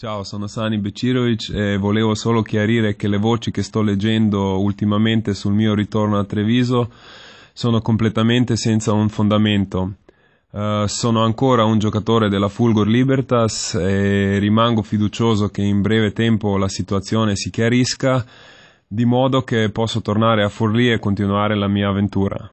Ciao, sono Sani Becirovic e volevo solo chiarire che le voci che sto leggendo ultimamente sul mio ritorno a Treviso sono completamente senza un fondamento. Uh, sono ancora un giocatore della Fulgor Libertas e rimango fiducioso che in breve tempo la situazione si chiarisca, di modo che posso tornare a Forlì e continuare la mia avventura.